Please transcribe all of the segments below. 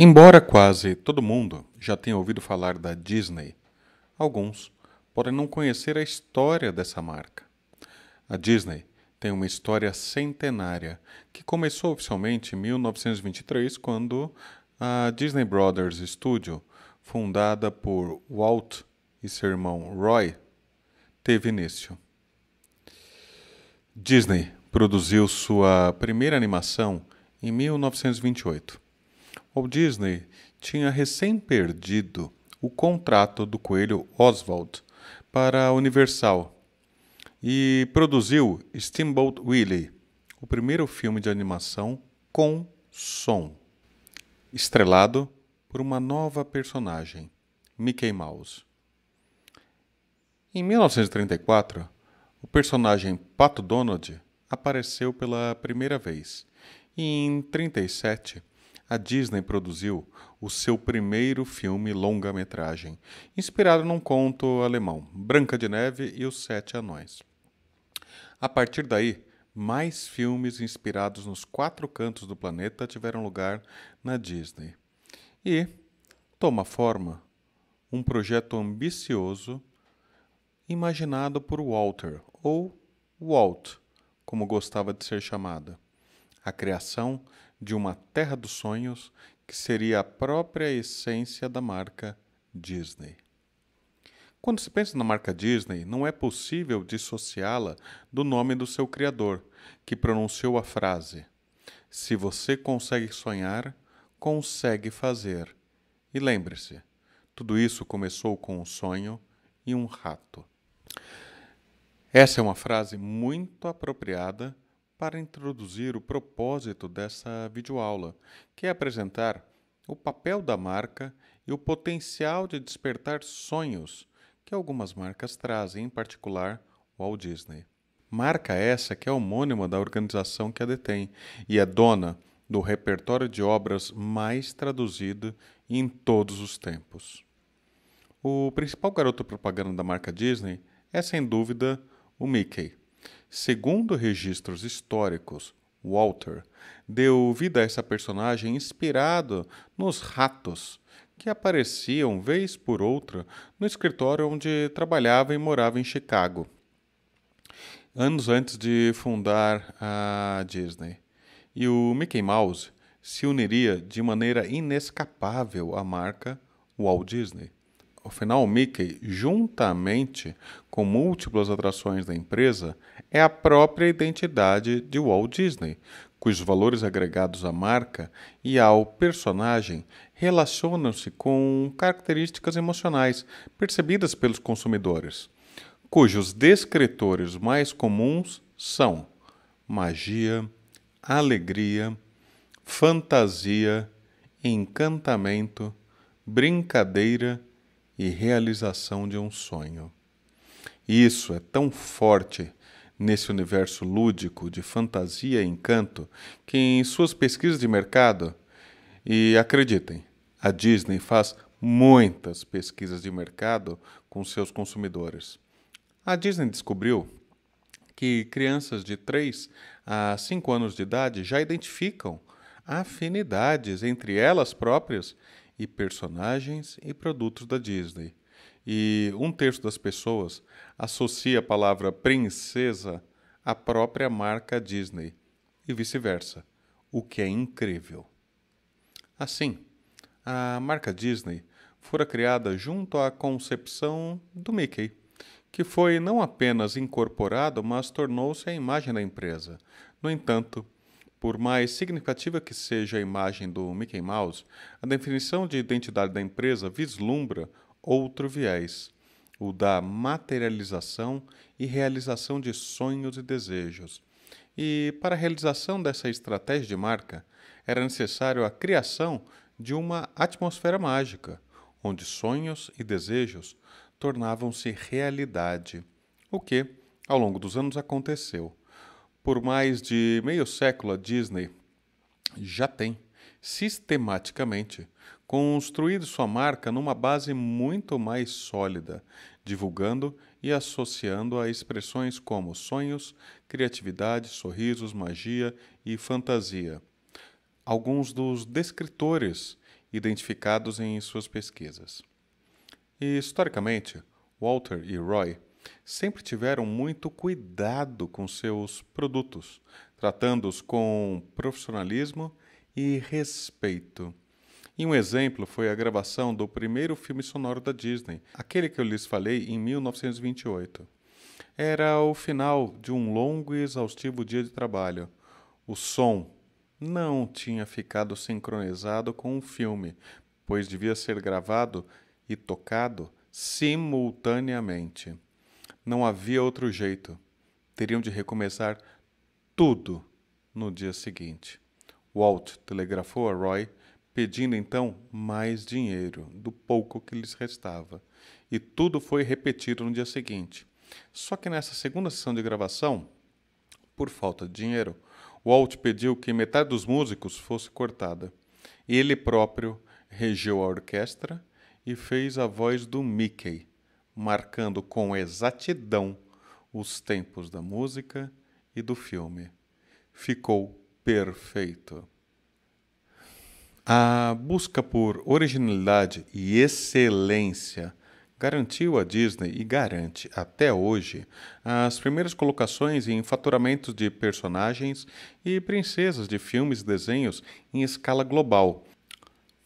Embora quase todo mundo já tenha ouvido falar da Disney, alguns podem não conhecer a história dessa marca. A Disney tem uma história centenária que começou oficialmente em 1923, quando a Disney Brothers Studio, fundada por Walt e seu irmão Roy, teve início. Disney produziu sua primeira animação em 1928 Walt Disney tinha recém perdido o contrato do coelho Oswald para a Universal e produziu Steamboat Willie, o primeiro filme de animação com som, estrelado por uma nova personagem, Mickey Mouse. Em 1934, o personagem Pato Donald apareceu pela primeira vez e em 37 a Disney produziu o seu primeiro filme longa-metragem, inspirado num conto alemão, Branca de Neve e os Sete Anões. A partir daí, mais filmes inspirados nos quatro cantos do planeta tiveram lugar na Disney. E toma forma um projeto ambicioso imaginado por Walter, ou Walt, como gostava de ser chamada. A criação de uma terra dos sonhos que seria a própria essência da marca Disney. Quando se pensa na marca Disney, não é possível dissociá-la do nome do seu criador, que pronunciou a frase: Se você consegue sonhar, consegue fazer. E lembre-se, tudo isso começou com um sonho e um rato. Essa é uma frase muito apropriada para introduzir o propósito dessa videoaula, que é apresentar o papel da marca e o potencial de despertar sonhos que algumas marcas trazem, em particular Walt Disney. Marca essa que é homônima da organização que a detém e é dona do repertório de obras mais traduzido em todos os tempos. O principal garoto propaganda da marca Disney é, sem dúvida, o Mickey. Segundo registros históricos, Walter deu vida a essa personagem inspirado nos ratos que apareciam vez por outra no escritório onde trabalhava e morava em Chicago, anos antes de fundar a Disney. E o Mickey Mouse se uniria de maneira inescapável à marca Walt Disney. O final, Mickey, juntamente com múltiplas atrações da empresa, é a própria identidade de Walt Disney, cujos valores agregados à marca e ao personagem relacionam-se com características emocionais percebidas pelos consumidores, cujos descritores mais comuns são magia, alegria, fantasia, encantamento, brincadeira e realização de um sonho. Isso é tão forte nesse universo lúdico de fantasia e encanto que em suas pesquisas de mercado, e acreditem, a Disney faz muitas pesquisas de mercado com seus consumidores. A Disney descobriu que crianças de 3 a 5 anos de idade já identificam afinidades entre elas próprias e personagens e produtos da Disney. E um terço das pessoas associa a palavra princesa à própria marca Disney e vice-versa, o que é incrível. Assim, a marca Disney fora criada junto à concepção do Mickey, que foi não apenas incorporado, mas tornou-se a imagem da empresa. No entanto, por mais significativa que seja a imagem do Mickey Mouse, a definição de identidade da empresa vislumbra outro viés, o da materialização e realização de sonhos e desejos. E para a realização dessa estratégia de marca, era necessário a criação de uma atmosfera mágica, onde sonhos e desejos tornavam-se realidade, o que, ao longo dos anos, aconteceu por mais de meio século, a Disney já tem, sistematicamente, construído sua marca numa base muito mais sólida, divulgando e associando a expressões como sonhos, criatividade, sorrisos, magia e fantasia. Alguns dos descritores identificados em suas pesquisas. E, historicamente, Walter e Roy sempre tiveram muito cuidado com seus produtos, tratando-os com profissionalismo e respeito. E um exemplo foi a gravação do primeiro filme sonoro da Disney, aquele que eu lhes falei em 1928. Era o final de um longo e exaustivo dia de trabalho. O som não tinha ficado sincronizado com o filme, pois devia ser gravado e tocado simultaneamente. Não havia outro jeito. Teriam de recomeçar tudo no dia seguinte. Walt telegrafou a Roy, pedindo então mais dinheiro, do pouco que lhes restava. E tudo foi repetido no dia seguinte. Só que nessa segunda sessão de gravação, por falta de dinheiro, Walt pediu que metade dos músicos fosse cortada. Ele próprio regeu a orquestra e fez a voz do Mickey, marcando com exatidão os tempos da música e do filme. Ficou perfeito. A busca por originalidade e excelência garantiu à Disney e garante até hoje as primeiras colocações em faturamentos de personagens e princesas de filmes e desenhos em escala global,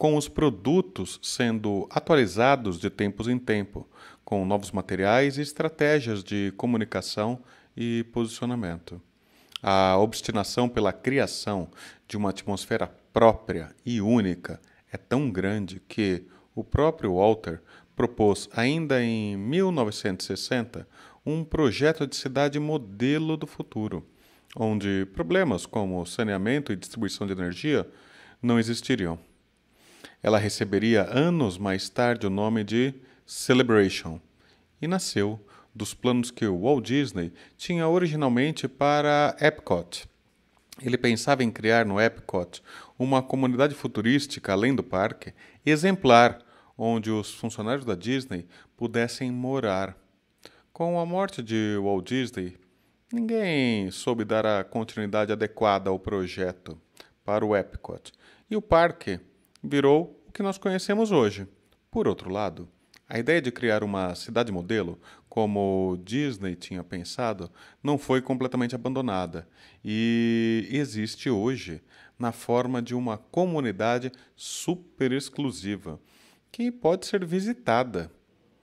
com os produtos sendo atualizados de tempos em tempo, com novos materiais e estratégias de comunicação e posicionamento. A obstinação pela criação de uma atmosfera própria e única é tão grande que o próprio Walter propôs, ainda em 1960, um projeto de cidade modelo do futuro, onde problemas como saneamento e distribuição de energia não existiriam. Ela receberia anos mais tarde o nome de Celebration e nasceu dos planos que o Walt Disney tinha originalmente para Epcot. Ele pensava em criar no Epcot uma comunidade futurística além do parque, exemplar, onde os funcionários da Disney pudessem morar. Com a morte de Walt Disney, ninguém soube dar a continuidade adequada ao projeto para o Epcot. E o parque virou o que nós conhecemos hoje. Por outro lado, a ideia de criar uma cidade modelo, como Disney tinha pensado, não foi completamente abandonada e existe hoje na forma de uma comunidade super exclusiva que pode ser visitada,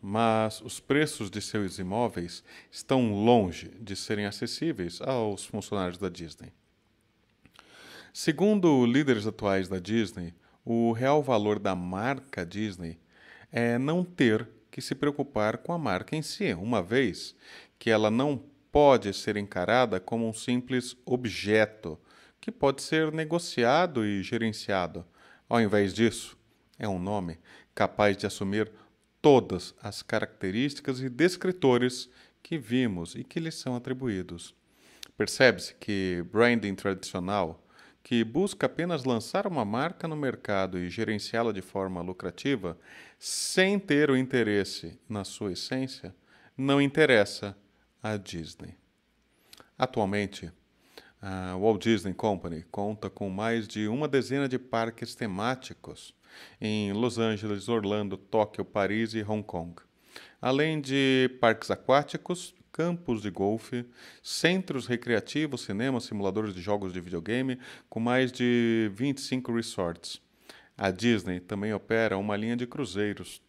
mas os preços de seus imóveis estão longe de serem acessíveis aos funcionários da Disney. Segundo líderes atuais da Disney, o real valor da marca Disney é não ter que se preocupar com a marca em si, uma vez que ela não pode ser encarada como um simples objeto que pode ser negociado e gerenciado. Ao invés disso, é um nome capaz de assumir todas as características e descritores que vimos e que lhes são atribuídos. Percebe-se que branding tradicional que busca apenas lançar uma marca no mercado e gerenciá-la de forma lucrativa, sem ter o interesse na sua essência, não interessa à Disney. Atualmente, a Walt Disney Company conta com mais de uma dezena de parques temáticos em Los Angeles, Orlando, Tóquio, Paris e Hong Kong, além de parques aquáticos, campos de golfe, centros recreativos, cinemas, simuladores de jogos de videogame, com mais de 25 resorts. A Disney também opera uma linha de cruzeiros.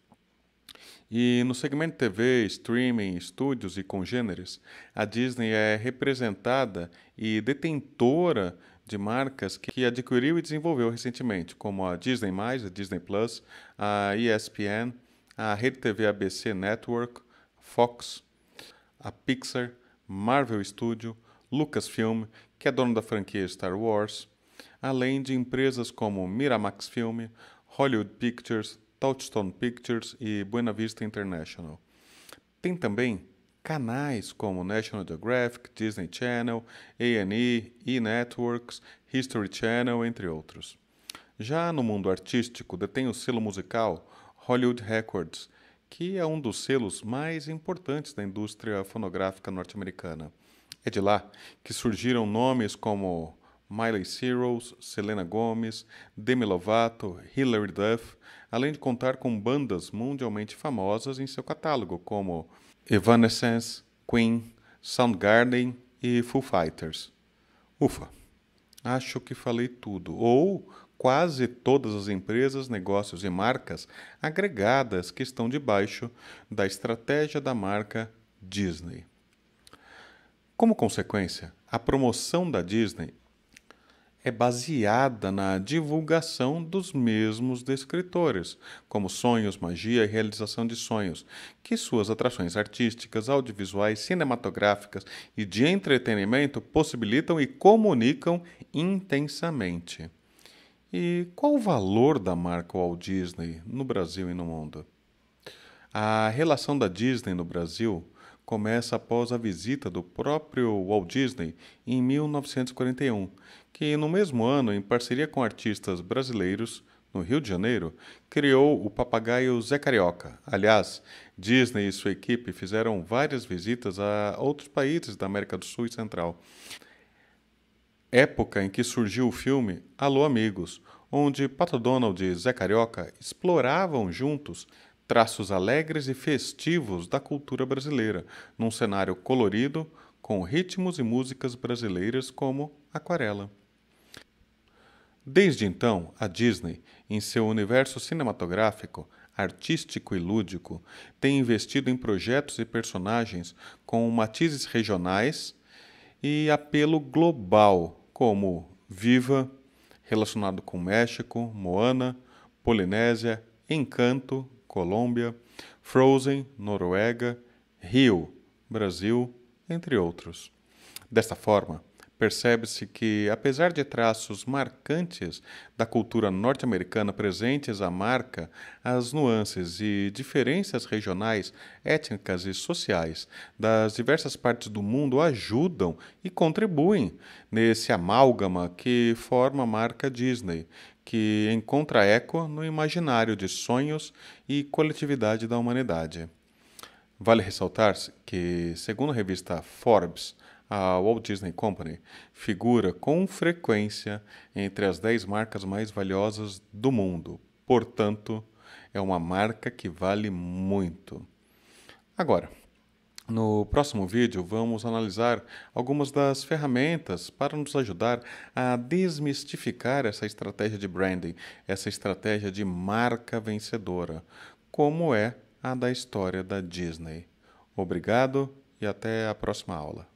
E no segmento TV, streaming, estúdios e congêneres, a Disney é representada e detentora de marcas que adquiriu e desenvolveu recentemente, como a Disney+, a Disney+, Plus, a ESPN, a Rede TV ABC Network, Fox, a Pixar, Marvel Studio, Lucasfilm, que é dono da franquia Star Wars, além de empresas como Miramax Film, Hollywood Pictures, Touchstone Pictures e Buena Vista International. Tem também canais como National Geographic, Disney Channel, A&E, E-Networks, History Channel, entre outros. Já no mundo artístico, detém o selo musical Hollywood Records, que é um dos selos mais importantes da indústria fonográfica norte-americana. É de lá que surgiram nomes como Miley Cyrus, Selena Gomez, Demi Lovato, Hilary Duff, além de contar com bandas mundialmente famosas em seu catálogo, como Evanescence, Queen, Soundgarden e Foo Fighters. Ufa, acho que falei tudo. Ou quase todas as empresas, negócios e marcas agregadas que estão debaixo da estratégia da marca Disney. Como consequência, a promoção da Disney é baseada na divulgação dos mesmos descritores, como sonhos, magia e realização de sonhos, que suas atrações artísticas, audiovisuais, cinematográficas e de entretenimento possibilitam e comunicam intensamente. E qual o valor da marca Walt Disney no Brasil e no mundo? A relação da Disney no Brasil começa após a visita do próprio Walt Disney em 1941, que no mesmo ano, em parceria com artistas brasileiros, no Rio de Janeiro, criou o papagaio Zé Carioca. Aliás, Disney e sua equipe fizeram várias visitas a outros países da América do Sul e Central época em que surgiu o filme Alô Amigos, onde Pato Donald e Zé Carioca exploravam juntos traços alegres e festivos da cultura brasileira, num cenário colorido com ritmos e músicas brasileiras como aquarela. Desde então, a Disney, em seu universo cinematográfico, artístico e lúdico, tem investido em projetos e personagens com matizes regionais e apelo global como Viva, relacionado com México, Moana, Polinésia, Encanto, Colômbia, Frozen, Noruega, Rio, Brasil, entre outros. Desta forma, percebe-se que, apesar de traços marcantes da cultura norte-americana presentes à marca, as nuances e diferenças regionais, étnicas e sociais das diversas partes do mundo ajudam e contribuem nesse amálgama que forma a marca Disney, que encontra eco no imaginário de sonhos e coletividade da humanidade. Vale ressaltar que, segundo a revista Forbes, a Walt Disney Company figura com frequência entre as 10 marcas mais valiosas do mundo. Portanto, é uma marca que vale muito. Agora, no próximo vídeo, vamos analisar algumas das ferramentas para nos ajudar a desmistificar essa estratégia de branding, essa estratégia de marca vencedora, como é a da história da Disney. Obrigado e até a próxima aula.